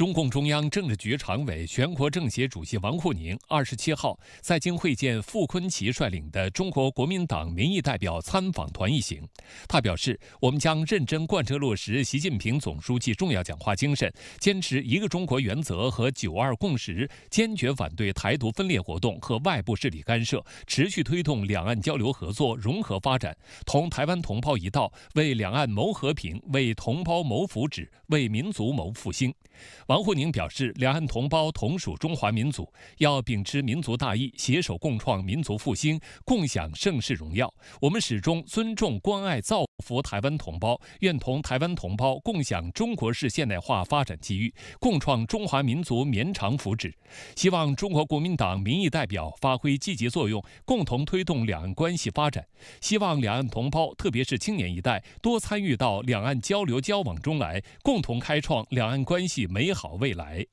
中共中央政治局常委、全国政协主席王沪宁二十七号在京会见傅昆萁率领的中国国民党民意代表参访团一行。他表示，我们将认真贯彻落实习近平总书记重要讲话精神，坚持一个中国原则和九二共识，坚决反对台独分裂活动和外部势力干涉，持续推动两岸交流合作融合发展，同台湾同胞一道为两岸谋和平、为同胞谋福祉、为民族谋复兴。王沪宁表示，两岸同胞同属中华民族，要秉持民族大义，携手共创民族复兴，共享盛世荣耀。我们始终尊重、关爱、造。福台湾同胞，愿同台湾同胞共享中国式现代化发展机遇，共创中华民族绵长福祉。希望中国国民党民意代表发挥积极作用，共同推动两岸关系发展。希望两岸同胞，特别是青年一代，多参与到两岸交流交往中来，共同开创两岸关系美好未来。